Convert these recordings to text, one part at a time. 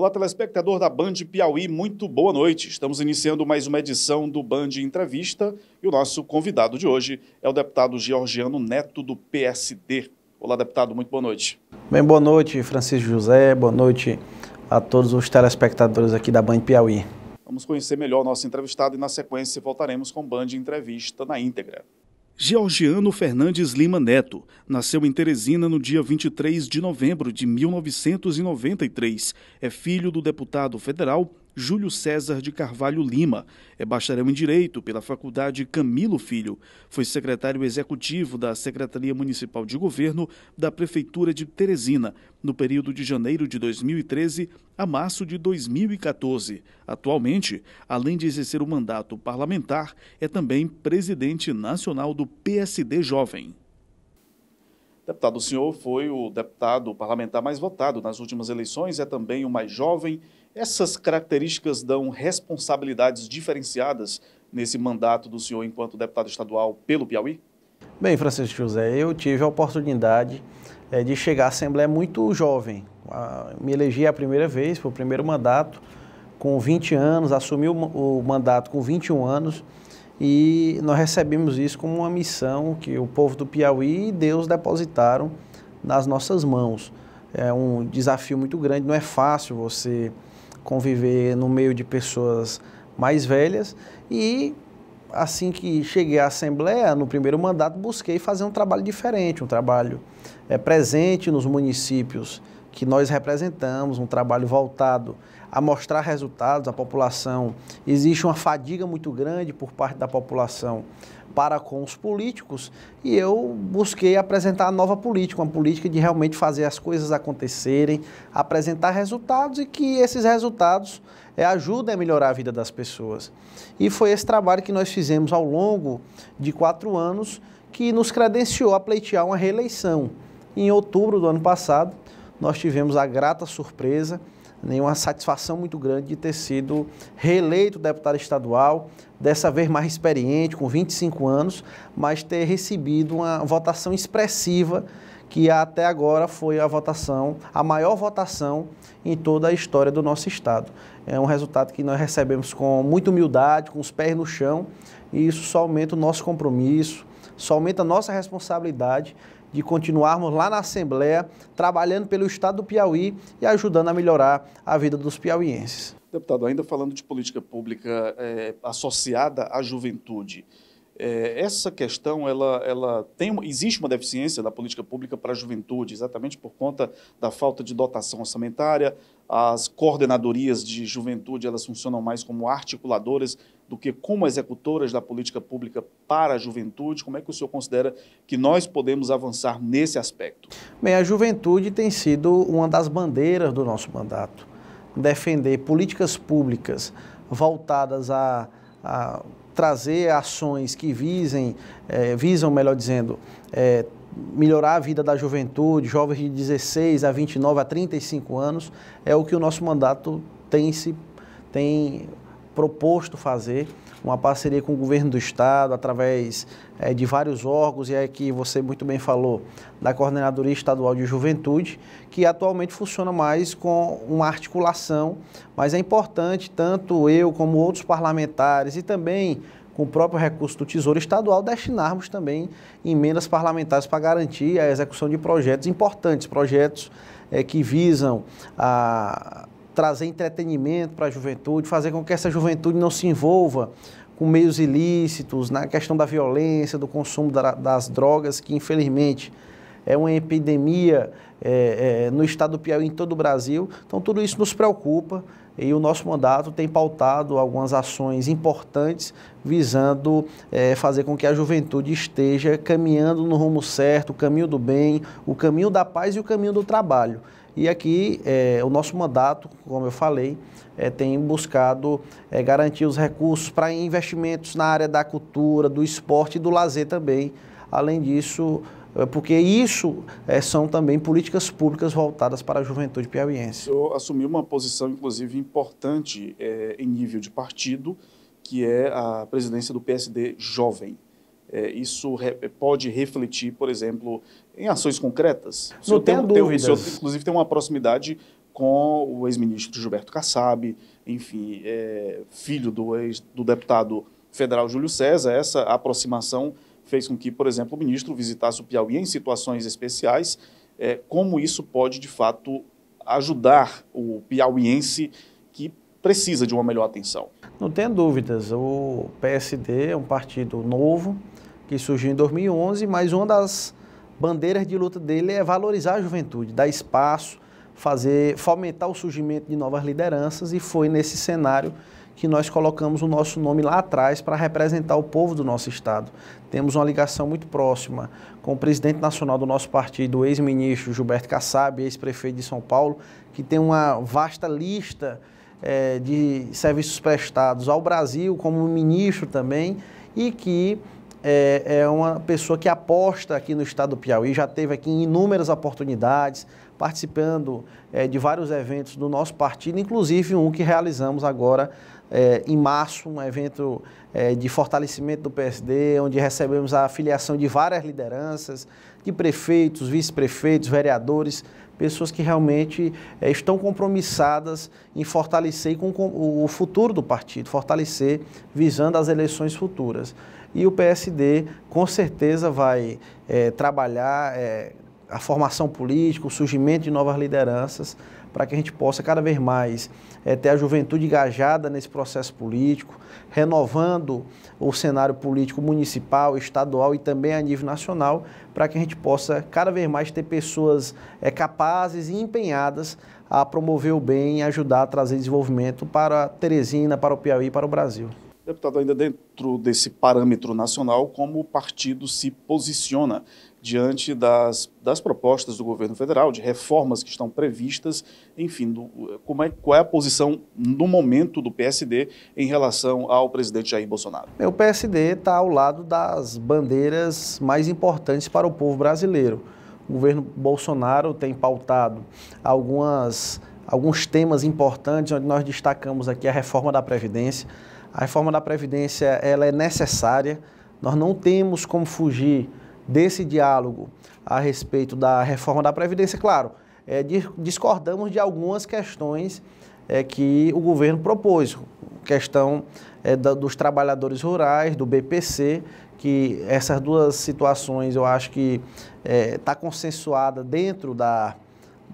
Olá, telespectador da Band Piauí, muito boa noite. Estamos iniciando mais uma edição do Band Entrevista e o nosso convidado de hoje é o deputado Georgiano Neto, do PSD. Olá, deputado, muito boa noite. Bem, boa noite, Francisco José, boa noite a todos os telespectadores aqui da Band Piauí. Vamos conhecer melhor o nosso entrevistado e, na sequência, voltaremos com Band Entrevista na íntegra. Georgiano Fernandes Lima Neto nasceu em Teresina no dia 23 de novembro de 1993. É filho do deputado federal Júlio César de Carvalho Lima. É bacharel em Direito pela Faculdade Camilo Filho. Foi secretário executivo da Secretaria Municipal de Governo da Prefeitura de Teresina, no período de janeiro de 2013 a março de 2014. Atualmente, além de exercer o mandato parlamentar, é também presidente nacional do PSD Jovem. Deputado, o senhor foi o deputado parlamentar mais votado nas últimas eleições, é também o mais jovem. Essas características dão responsabilidades diferenciadas nesse mandato do senhor enquanto deputado estadual pelo Piauí? Bem, Francisco José, eu tive a oportunidade é, de chegar à Assembleia muito jovem. Me elegi a primeira vez, foi o primeiro mandato, com 20 anos, assumi o mandato com 21 anos. E nós recebemos isso como uma missão que o povo do Piauí e Deus depositaram nas nossas mãos. É um desafio muito grande, não é fácil você conviver no meio de pessoas mais velhas e assim que cheguei à Assembleia, no primeiro mandato, busquei fazer um trabalho diferente, um trabalho é, presente nos municípios que nós representamos, um trabalho voltado a mostrar resultados à população. Existe uma fadiga muito grande por parte da população para com os políticos e eu busquei apresentar a nova política, uma política de realmente fazer as coisas acontecerem, apresentar resultados e que esses resultados é, ajudem a melhorar a vida das pessoas. E foi esse trabalho que nós fizemos ao longo de quatro anos que nos credenciou a pleitear uma reeleição. Em outubro do ano passado, nós tivemos a grata surpresa né, uma satisfação muito grande de ter sido reeleito deputado estadual, dessa vez mais experiente, com 25 anos, mas ter recebido uma votação expressiva, que até agora foi a votação, a maior votação em toda a história do nosso Estado. É um resultado que nós recebemos com muita humildade, com os pés no chão, e isso só aumenta o nosso compromisso, só aumenta a nossa responsabilidade de continuarmos lá na Assembleia trabalhando pelo Estado do Piauí e ajudando a melhorar a vida dos piauienses. Deputado, ainda falando de política pública é, associada à juventude, é, essa questão ela, ela tem existe uma deficiência da política pública para a juventude, exatamente por conta da falta de dotação orçamentária. As coordenadorias de juventude elas funcionam mais como articuladoras do que como executoras da política pública para a juventude? Como é que o senhor considera que nós podemos avançar nesse aspecto? Bem, a juventude tem sido uma das bandeiras do nosso mandato. Defender políticas públicas voltadas a, a trazer ações que visem, eh, visam, melhor dizendo, eh, melhorar a vida da juventude, jovens de 16 a 29 a 35 anos, é o que o nosso mandato tem se tem proposto fazer uma parceria com o governo do estado, através é, de vários órgãos, e é que você muito bem falou, da Coordenadoria Estadual de Juventude, que atualmente funciona mais com uma articulação, mas é importante tanto eu como outros parlamentares e também com o próprio recurso do Tesouro Estadual, destinarmos também emendas parlamentares para garantir a execução de projetos importantes, projetos é, que visam a trazer entretenimento para a juventude, fazer com que essa juventude não se envolva com meios ilícitos, na questão da violência, do consumo da, das drogas, que infelizmente é uma epidemia é, é, no estado do Piauí, em todo o Brasil. Então, tudo isso nos preocupa e o nosso mandato tem pautado algumas ações importantes visando é, fazer com que a juventude esteja caminhando no rumo certo, o caminho do bem, o caminho da paz e o caminho do trabalho. E aqui é, o nosso mandato, como eu falei, é, tem buscado é, garantir os recursos para investimentos na área da cultura, do esporte e do lazer também. Além disso, eh, porque isso é, são também políticas públicas voltadas para a juventude piauiense. Eu assumi uma posição, inclusive, importante é, em nível de partido, que é a presidência do PSD jovem. É, isso re pode refletir, por exemplo, em ações concretas. Não tem dúvidas. Tem, inclusive, tem uma proximidade com o ex-ministro Gilberto Kassab, enfim, filho do ex do deputado federal Júlio César, essa aproximação fez com que, por exemplo, o ministro visitasse o Piauí em situações especiais, é, como isso pode, de fato, ajudar o piauiense que precisa de uma melhor atenção. Não tenho dúvidas, o PSD é um partido novo que surgiu em 2011, mas uma das bandeiras de luta dele é valorizar a juventude, dar espaço, fazer fomentar o surgimento de novas lideranças e foi nesse cenário que nós colocamos o nosso nome lá atrás para representar o povo do nosso Estado. Temos uma ligação muito próxima com o presidente nacional do nosso partido, o ex-ministro Gilberto Kassab, ex-prefeito de São Paulo, que tem uma vasta lista é, de serviços prestados ao Brasil, como ministro também, e que é, é uma pessoa que aposta aqui no estado do Piauí, já teve aqui inúmeras oportunidades, participando é, de vários eventos do nosso partido, inclusive um que realizamos agora é, em março, um evento é, de fortalecimento do PSD, onde recebemos a afiliação de várias lideranças, de prefeitos, vice-prefeitos, vereadores, pessoas que realmente é, estão compromissadas em fortalecer com, com, o futuro do partido, fortalecer visando as eleições futuras. E o PSD, com certeza, vai trabalhar a formação política, o surgimento de novas lideranças, para que a gente possa cada vez mais é, ter a juventude engajada nesse processo político, renovando o cenário político municipal, estadual e também a nível nacional, para que a gente possa cada vez mais ter pessoas é, capazes e empenhadas a promover o bem e ajudar a trazer desenvolvimento para Teresina, para o Piauí e para o Brasil. Deputado, ainda dentro desse parâmetro nacional, como o partido se posiciona diante das, das propostas do governo federal, de reformas que estão previstas, enfim, do, como é, qual é a posição no momento do PSD em relação ao presidente Jair Bolsonaro? o PSD está ao lado das bandeiras mais importantes para o povo brasileiro. O governo Bolsonaro tem pautado algumas, alguns temas importantes, onde nós destacamos aqui a reforma da Previdência, a reforma da Previdência ela é necessária, nós não temos como fugir desse diálogo a respeito da reforma da Previdência. Claro, é, discordamos de algumas questões é, que o governo propôs, questão é, da, dos trabalhadores rurais, do BPC, que essas duas situações eu acho que está é, consensuada dentro da,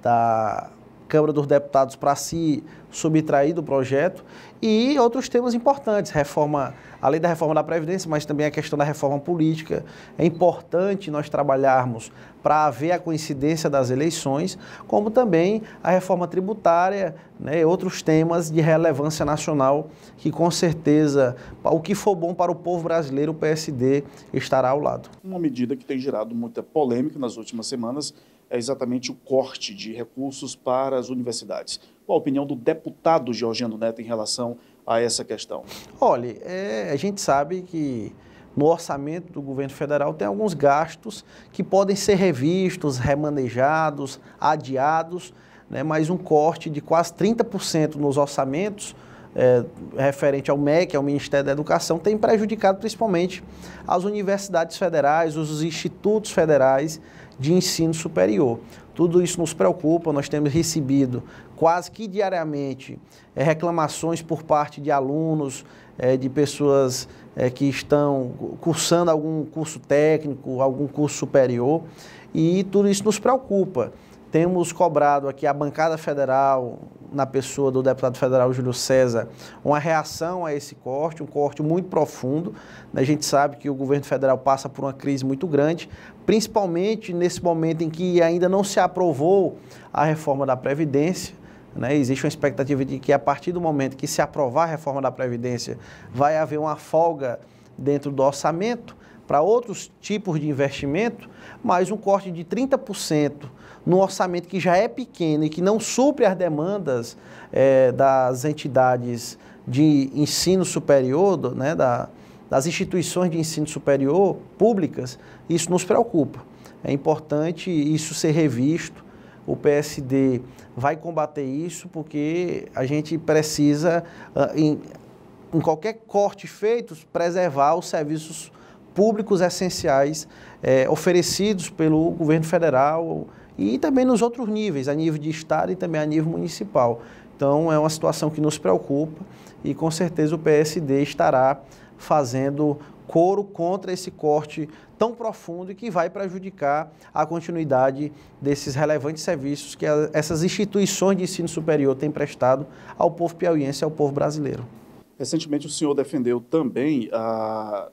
da Câmara dos Deputados para se subtrair do projeto e outros temas importantes, reforma, além da reforma da Previdência, mas também a questão da reforma política. É importante nós trabalharmos para haver a coincidência das eleições, como também a reforma tributária, né, outros temas de relevância nacional que com certeza, o que for bom para o povo brasileiro, o PSD estará ao lado. Uma medida que tem gerado muita polêmica nas últimas semanas é exatamente o corte de recursos para as universidades. Qual a opinião do deputado Georgiano Neto em relação a essa questão? Olha, é, a gente sabe que no orçamento do governo federal tem alguns gastos que podem ser revistos, remanejados, adiados, né, mas um corte de quase 30% nos orçamentos é, referente ao MEC, ao Ministério da Educação, tem prejudicado principalmente as universidades federais, os institutos federais de ensino superior. Tudo isso nos preocupa, nós temos recebido quase que diariamente é, reclamações por parte de alunos, é, de pessoas é, que estão cursando algum curso técnico, algum curso superior, e tudo isso nos preocupa. Temos cobrado aqui a bancada federal, na pessoa do deputado federal Júlio César, uma reação a esse corte, um corte muito profundo. A gente sabe que o governo federal passa por uma crise muito grande, principalmente nesse momento em que ainda não se aprovou a reforma da Previdência. Né? Existe uma expectativa de que, a partir do momento que se aprovar a reforma da Previdência, vai haver uma folga dentro do orçamento para outros tipos de investimento, mas um corte de 30% no orçamento que já é pequeno e que não supre as demandas é, das entidades de ensino superior, do, né, da, das instituições de ensino superior públicas, isso nos preocupa. É importante isso ser revisto. O PSD vai combater isso porque a gente precisa, ah, em, em qualquer corte feito, preservar os serviços públicos públicos essenciais é, oferecidos pelo governo federal e também nos outros níveis, a nível de Estado e também a nível municipal. Então, é uma situação que nos preocupa e com certeza o PSD estará fazendo coro contra esse corte tão profundo e que vai prejudicar a continuidade desses relevantes serviços que essas instituições de ensino superior têm prestado ao povo piauiense e ao povo brasileiro. Recentemente, o senhor defendeu também a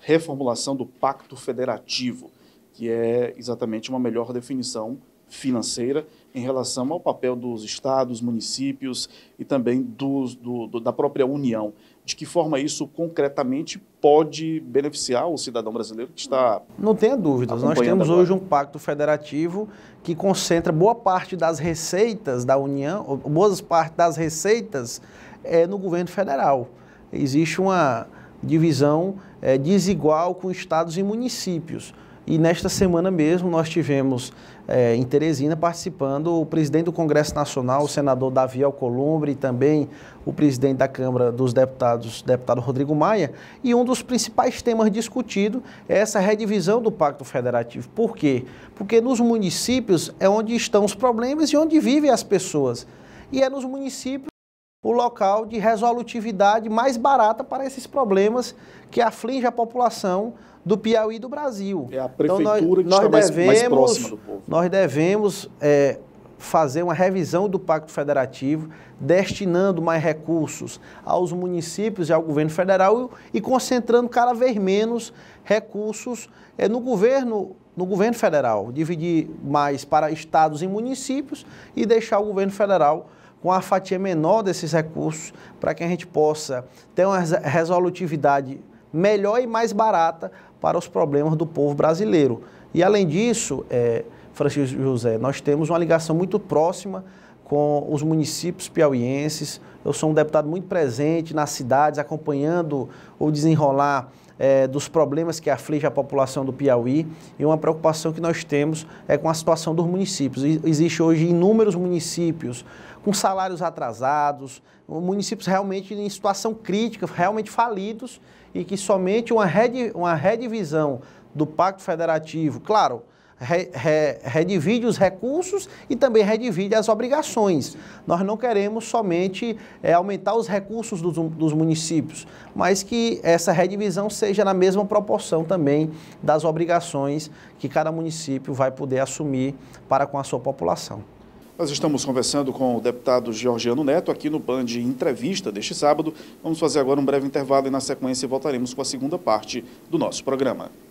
reformulação do pacto federativo, que é exatamente uma melhor definição financeira em relação ao papel dos estados, municípios e também dos, do, do, da própria União. De que forma isso concretamente pode beneficiar o cidadão brasileiro que está. Não tenha dúvidas, nós temos agora. hoje um pacto federativo que concentra boa parte das receitas da União, boas parte das receitas é, no governo federal. Existe uma divisão é, desigual com estados e municípios. E nesta semana mesmo nós tivemos é, em Teresina participando o presidente do Congresso Nacional, o senador Davi Alcolumbre, e também o presidente da Câmara dos Deputados, deputado Rodrigo Maia. E um dos principais temas discutido é essa redivisão do Pacto Federativo. Por quê? Porque nos municípios é onde estão os problemas e onde vivem as pessoas. E é nos municípios o local de resolutividade mais barata para esses problemas que aflige a população do Piauí e do Brasil. É a então, prefeitura então, nós, que nós está devemos, mais, mais próxima do povo. Nós devemos é, fazer uma revisão do Pacto Federativo, destinando mais recursos aos municípios e ao governo federal e concentrando cada vez menos recursos é, no governo no governo federal, dividir mais para estados e municípios e deixar o governo federal com a fatia menor desses recursos, para que a gente possa ter uma resolutividade melhor e mais barata para os problemas do povo brasileiro. E além disso, é, Francisco José, nós temos uma ligação muito próxima com os municípios piauienses. Eu sou um deputado muito presente nas cidades, acompanhando o desenrolar é, dos problemas que aflige a população do Piauí e uma preocupação que nós temos é com a situação dos municípios. Existe hoje inúmeros municípios com salários atrasados, municípios realmente em situação crítica, realmente falidos e que somente uma, redi, uma redivisão do Pacto Federativo, claro, re, re, redivide os recursos e também redivide as obrigações. Nós não queremos somente é, aumentar os recursos dos, dos municípios, mas que essa redivisão seja na mesma proporção também das obrigações que cada município vai poder assumir para com a sua população. Nós estamos conversando com o deputado Georgiano Neto aqui no de Entrevista deste sábado. Vamos fazer agora um breve intervalo e, na sequência, voltaremos com a segunda parte do nosso programa.